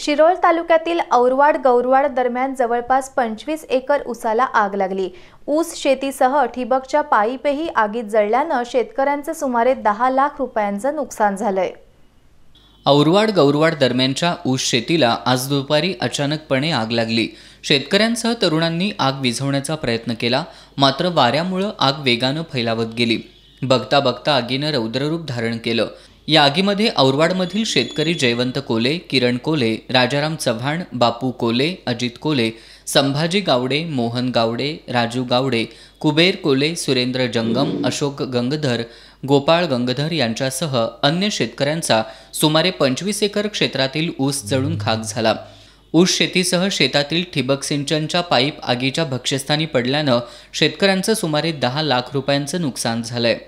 शिरोळ तालुक्यातील औरवाड गौरवाड दरम्यान जवळपास पंचवीस एकर उसाला आग लागली ऊस शेतीसह ठिबकच्या पाईपही आगीत जळल्यानं शेतकऱ्यांचं सुमारे दहा लाख रुपयांचं नुकसान झालंय औरवाड गौरवाड दरम्यानच्या ऊस शेतीला आज दुपारी अचानकपणे आग लागली शेतकऱ्यांसह तरुणांनी आग विझवण्याचा प्रयत्न केला मात्र वाऱ्यामुळं आग वेगानं फैलावत गेली बघता बघता आगीनं रौद्ररूप धारण केलं या आगीमध्ये औरवाडमधील शेतकरी जयवंत कोले किरण कोले राजाराम चव्हाण बापू कोले अजित कोले संभाजी गावडे मोहन गावडे राजू गावडे कुबेर कोले सुरेंद्र जंगम अशोक गंगधर गोपाळ गंगधर यांच्यासह अन्य शेतकऱ्यांचा सुमारे पंचवीस एकर क्षेत्रातील ऊस जळून खाक झाला ऊस शेतीसह शेतातील ठिबक सिंचनच्या पाईप आगीच्या भक्ष्यस्थानी पडल्यानं शेतकऱ्यांचं सुमारे दहा लाख रुपयांचं नुकसान झालंय